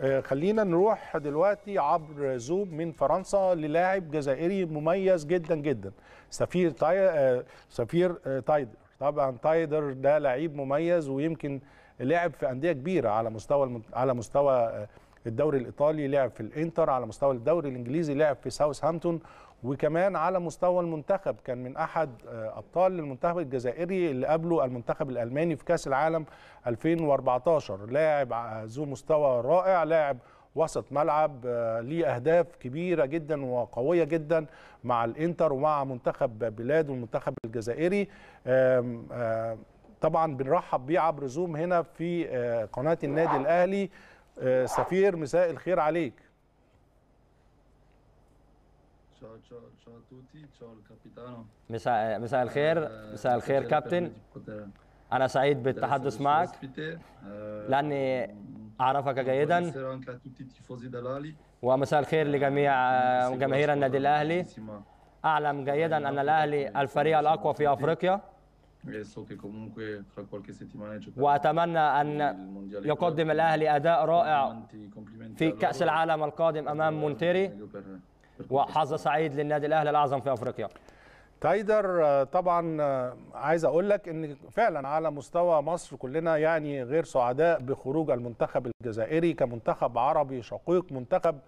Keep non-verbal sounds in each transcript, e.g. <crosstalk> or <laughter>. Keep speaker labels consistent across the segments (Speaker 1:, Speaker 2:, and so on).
Speaker 1: آه، خلينا نروح دلوقتي عبر زوب من فرنسا للاعب جزائري مميز جدا جدا سفير تاي... آه، سفير آه، تايدر طبعا تايدر ده لعيب مميز ويمكن لعب في انديه كبيره على مستوى الم... على مستوى الدوري الايطالي لعب في الانتر على مستوى الدوري الانجليزي لعب في ساوثهامبتون وكمان على مستوى المنتخب كان من احد آه، ابطال المنتخب الجزائري اللي قابله المنتخب الالماني في كاس العالم 2014 لاعب آه، ذو مستوى رائع لاعب وسط ملعب آه، ليه اهداف كبيره جدا وقويه جدا مع الانتر ومع منتخب بلاد والمنتخب الجزائري طبعا بنرحب بيه عبر زوم هنا في قناه النادي الاهلي سفير مساء الخير عليك مساء مساء الخير مساء الخير كابتن
Speaker 2: انا سعيد بالتحدث معك لاني اعرفك جيدا ومساء الخير لجميع جماهير النادي الاهلي اعلم جيدا ان الاهلي الفريق الاقوى في افريقيا واتمنى ان يقدم الاهلي اداء رائع في كاس العالم القادم امام مونتيري وحظ سعيد للنادي الاهلي الاعظم في افريقيا
Speaker 1: تايدر طبعا عايز اقول لك ان فعلا على مستوى مصر كلنا يعني غير سعداء بخروج المنتخب الجزائري كمنتخب عربي شقيق منتخب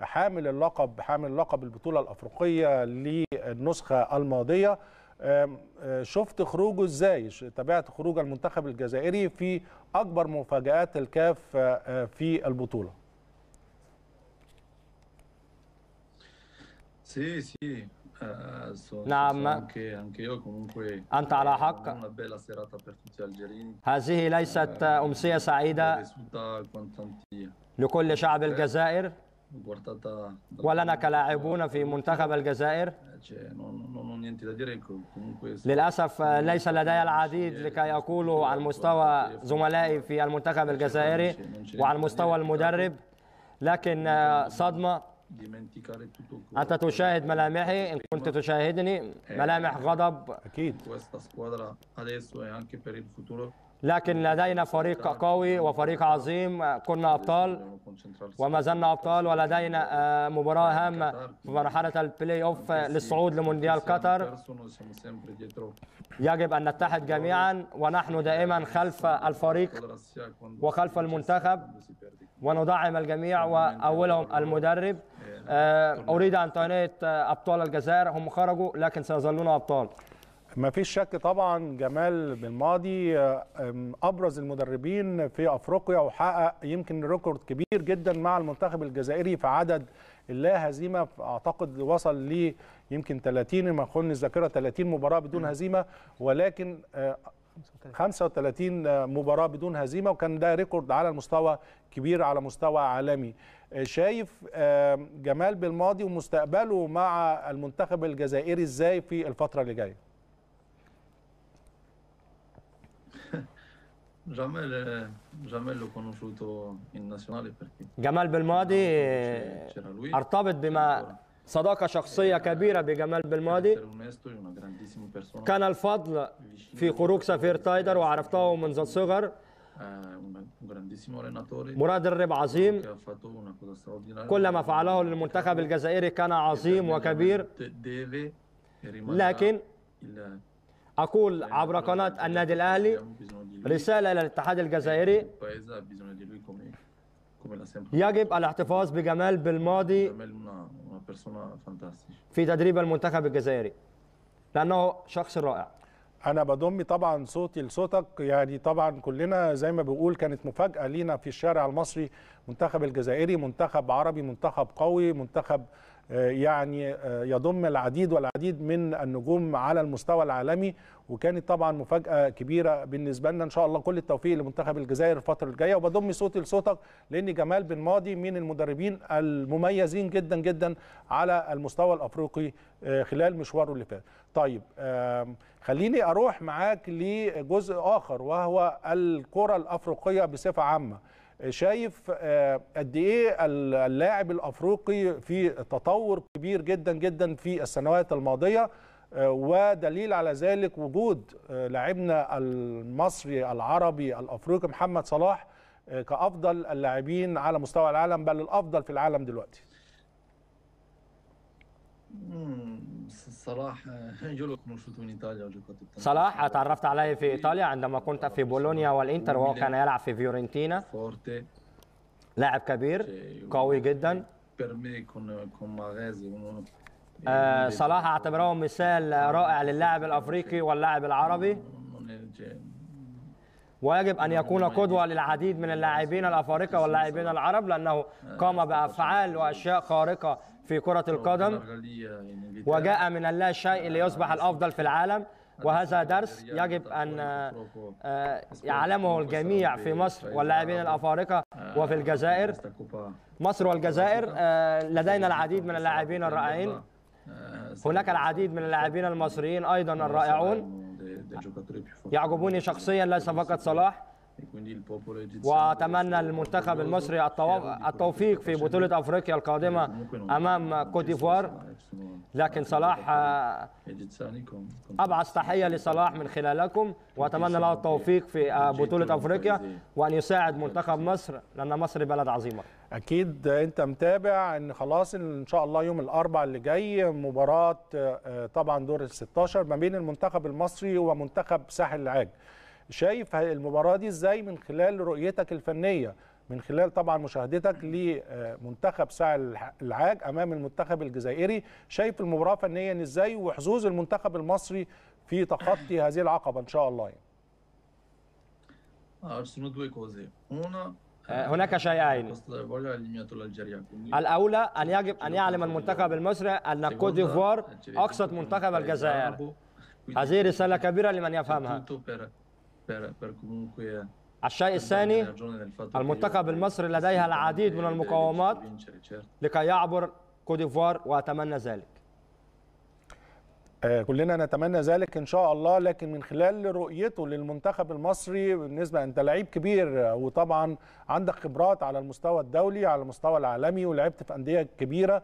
Speaker 1: حامل اللقب حامل لقب البطوله الافريقيه للنسخه الماضيه آه، شفت خروجه ازاي تابعت خروج المنتخب الجزائري في اكبر مفاجات الكاف آه، آه، في البطوله Sì, sì,
Speaker 2: eh, so, نعم. so anche, anche io comunque أنت على حق una bella serata per tutti algerini. هذه ليست أمسية سعيدة لكل شعب الجزائر ولنا كلاعبون في منتخب الجزائر للأسف ليس لدي العديد لكي أقول عن مستوى زملائي في المنتخب الجزائري وعن مستوى المدرب لكن صدمة أنت تشاهد ملامحي إن كنت تشاهدني إيه. ملامح غضب أكيد لكن لدينا فريق قوي وفريق عظيم كنا أبطال وما زلنا أبطال ولدينا آه، مباراة هامة في مرحلة البلاي أوف للصعود لمونديال قطر يجب أن نتحد جميعا ونحن دائما خلف الفريق وخلف المنتخب وندعم الجميع واولهم المدرب آه، اريد ان تهنئه آه، ابطال الجزائر هم خرجوا لكن سيظلون ابطال
Speaker 1: ما فيش شك طبعا جمال بالماضي آه، ابرز المدربين في افريقيا وحقق يمكن ريكورد كبير جدا مع المنتخب الجزائري في عدد اللا هزيمه اعتقد وصل ل يمكن 30 ما خلني الذاكره 30 مباراه بدون هزيمه ولكن 35 مباراه بدون هزيمه وكان ده ريكورد على المستوى كبير على مستوى عالمي آه، شايف آه، جمال بالماضي ومستقبله مع المنتخب الجزائري ازاي في الفتره اللي جايه <laughs>
Speaker 2: جمال آه، جمال لو كونو ان ناسيونال جمال بالماضي ارتبط بما صداقة شخصية كبيرة بجمال بالماضي كان الفضل في خروج سفير تايدر وعرفته منذ الصغر مراد الرب عظيم كل ما فعله للمنتخب الجزائري كان عظيم وكبير لكن أقول عبر قناة النادي الأهلي رسالة إلى الاتحاد الجزائري يجب الاحتفاظ بجمال بالماضي بيرسونا فانتاستيش في تدريب
Speaker 1: المنتخب الجزائري لانه شخص رائع انا بضم طبعا صوتي لصوتك يعني طبعا كلنا زي ما بيقول كانت مفاجاه لينا في الشارع المصري منتخب الجزائري منتخب عربي منتخب قوي منتخب آه، يعني آه، يضم العديد والعديد من النجوم على المستوى العالمي وكانت طبعا مفاجاه كبيره بالنسبه لنا ان شاء الله كل التوفيق لمنتخب الجزائر الفتره الجايه وبضم صوتي لصوتك لان جمال بن ماضي من المدربين المميزين جدا جدا على المستوى الافريقي آه، خلال مشواره اللي فات. طيب خليني اروح معاك لجزء اخر وهو الكره الافريقيه بصفه عامه. شايف آه، قد ايه اللاعب الافريقي في تطور كبير جدا جدا في السنوات الماضيه آه، ودليل على ذلك وجود آه، لاعبنا المصري العربي الافريقي محمد صلاح كافضل اللاعبين على مستوى العالم بل الافضل في العالم دلوقتي <laughs> صلاح صلاح
Speaker 2: تعرفت عليه في ايطاليا عندما كنت في بولونيا والانتر وهو كان يلعب في فيورنتينا لاعب كبير قوي جدا آه، صلاح اعتبره مثال رائع للاعب الافريقي واللاعب العربي ويجب ان يكون قدوه للعديد من اللاعبين الافارقه واللاعبين العرب لانه eh, قام بافعال واشياء خارقه في كرة القدم وجاء من الله شيء ليصبح الأفضل في العالم وهذا درس يجب أن يعلمه الجميع في مصر واللاعبين الأفارقة وفي الجزائر مصر والجزائر لدينا العديد من اللاعبين الرائعين هناك العديد من اللاعبين المصريين أيضا الرائعون يعجبوني شخصيا ليس فقط صلاح واتمنى المنتخب المصري e التوفيق في بطولة أفريقيا القادمة أمام كوت ديفوار لكن صلاح أبعث تحية لصلاح من خلالكم وأتمنى له التوفيق في آه، بطولة أفريقيا وأن يساعد منتخب مصر لأن مصر بلد عظيمة
Speaker 1: أكيد أنت متابع أن خلاص إن شاء الله يوم الأربع اللي جاي مباراة آه، آه، طبعا دور ال 16 ما بين المنتخب المصري ومنتخب ساحل العاج شايف المباراه دي ازاي من خلال رؤيتك الفنيه من خلال طبعا مشاهدتك لمنتخب آه، ساعة العاج امام المنتخب الجزائري شايف المباراه فنيا ازاي وحظوظ المنتخب المصري في تخطي هذه العقبه ان شاء الله
Speaker 2: آه، eh, هناك شيئين الأولى أن يجب أن يعلم المنتخب المصري أن كوت ديفوار أقصت منتخب الجزائر هذه رسالة كبيرة لمن يفهمها per, per comunque الشيء الثاني المنتخب المصري لديها العديد من المقاومات لكي يعبر كوديفوار واتمنى ذلك
Speaker 1: كلنا نتمنى ذلك ان شاء الله لكن من خلال رؤيته للمنتخب المصري بالنسبه انت لعيب كبير وطبعا عندك خبرات على المستوى الدولي على المستوى العالمي ولعبت في انديه كبيره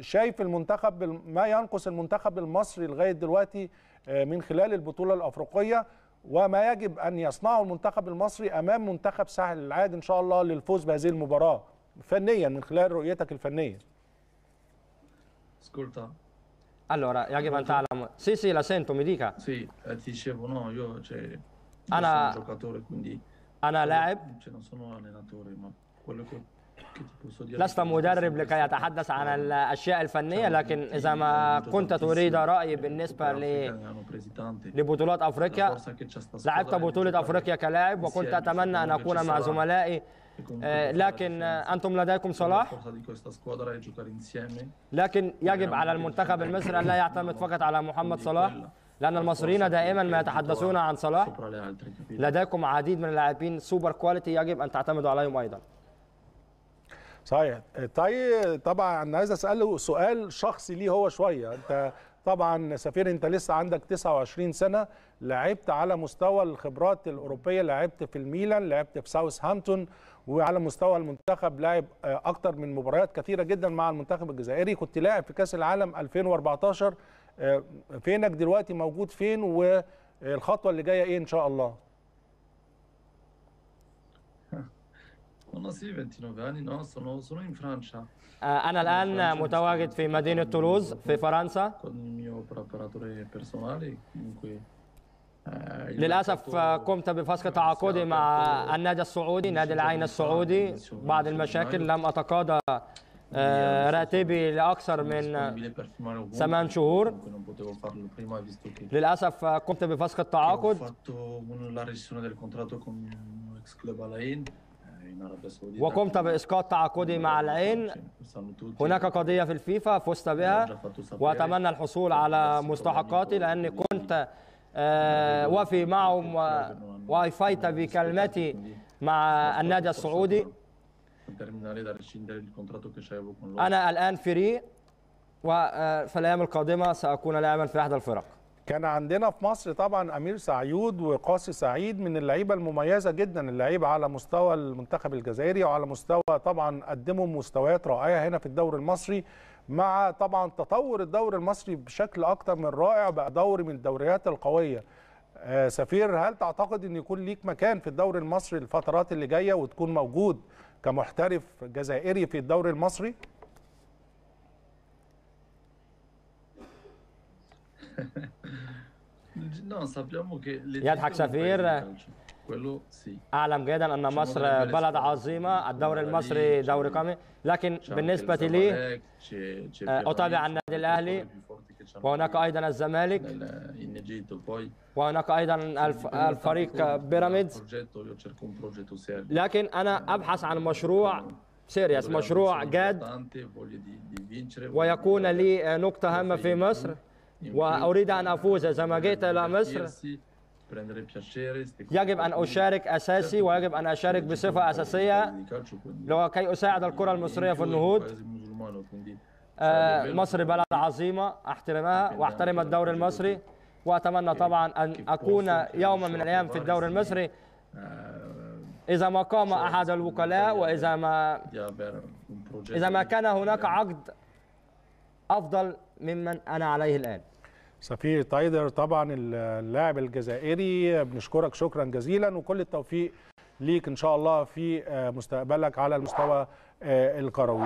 Speaker 1: شايف المنتخب ما ينقص المنتخب المصري لغايه دلوقتي من خلال البطوله الافريقيه وما يجب ان يصنعه المنتخب المصري امام منتخب سهل العاد ان شاء الله للفوز بهذه المباراه فنيا من خلال رؤيتك الفنيه.
Speaker 2: Ascolta. Allora, يجب ان تعلم Sì, sì, la sento, mi dica. Sì, eh, ti dicevo, no, io cioè io Ana... sono un giocatore, quindi Ana لاعب. Cioè, non sono allenatore, ma quello che لست مدرب لكي أتحدث عن الأشياء الفنية لكن إذا ما كنت تريد رأيي بالنسبة ل... لبطولات أفريقيا لعبت بطولة أفريقيا كلاعب وكنت أتمنى أن أكون مع زملائي لكن أنتم لديكم صلاح لكن يجب على المنتخب المصري أن لا يعتمد فقط على محمد صلاح لأن المصريين دائما ما يتحدثون عن صلاح لديكم عديد من اللاعبين سوبر كواليتي يجب أن تعتمدوا عليهم أيضا
Speaker 1: صحيح طيب طبعا عايز اساله سؤال شخصي ليه هو شويه انت طبعا سفير انت لسه عندك 29 سنه لعبت على مستوى الخبرات الاوروبيه لعبت في الميلان لعبت في ساوث هامبتون وعلى مستوى المنتخب لعب آه، اكتر من مباريات كثيره جدا مع المنتخب الجزائري كنت لاعب في كاس العالم 2014 آه، فينك دلوقتي موجود فين والخطوه اللي جايه ايه ان شاء الله
Speaker 2: أنا الآن متواجد في مدينة تولوز في فرنسا
Speaker 1: للأسف قمت
Speaker 2: بفسخ تعاقدي مع النادي السعودي نادي العين السعودي بعض المشاكل لم أتقاضى راتبي لأكثر من ثمان شهور للأسف قمت بفسخ التعاقد وقمت باسقاط تعاقدي مع العين هناك قضيه في الفيفا فزت بها واتمنى الحصول على مستحقاتي لاني كنت آه، وفي معهم وافيت بكلمتي مع النادي السعودي انا الان فري وفي آه، الايام القادمه
Speaker 1: ساكون لاعبا في احدى الفرق كان عندنا في مصر طبعا امير سعيود وقاسي سعيد من اللعيبه المميزه جدا اللعيبه على مستوى المنتخب الجزائري وعلى مستوى طبعا قدموا مستويات رائعه هنا في الدوري المصري مع طبعا تطور الدوري المصري بشكل اكثر من رائع بقى دوري من الدوريات القويه آه سفير هل تعتقد ان يكون ليك مكان في الدوري المصري الفترات اللي جايه وتكون موجود كمحترف جزائري في الدوري المصري
Speaker 2: <laughs> No, sappiamo che يضحك سفير أعلم جيدا أن مصر بلد عظيمة الدوري المصري دوري قمي لكن بالنسبة لي أتابع النادي الأهلي وهناك أيضا الزمالك وهناك أيضا الفريق بيراميدز لكن أنا أبحث عن مشروع سيريس مشروع جاد ويكون لي نقطة هامة في مصر وأريد أن أفوز إذا ما جئت إلى مصر يجب أن أشارك أساسي ويجب أن أشارك بصفة أساسية لكي أساعد الكرة المصرية في النهوض مصر بلد عظيمة أحترمها وأحترم الدوري المصري وأتمنى طبعا أن أكون يوما من الأيام في الدوري المصري إذا ما قام أحد الوكلاء وإذا ما إذا ما كان هناك عقد
Speaker 1: أفضل ممن أنا عليه الآن سفير تايدر طبعا اللاعب الجزائري بنشكرك شكرا جزيلا وكل التوفيق ليك ان شاء الله في آه، مستقبلك على المستوى آه، القروي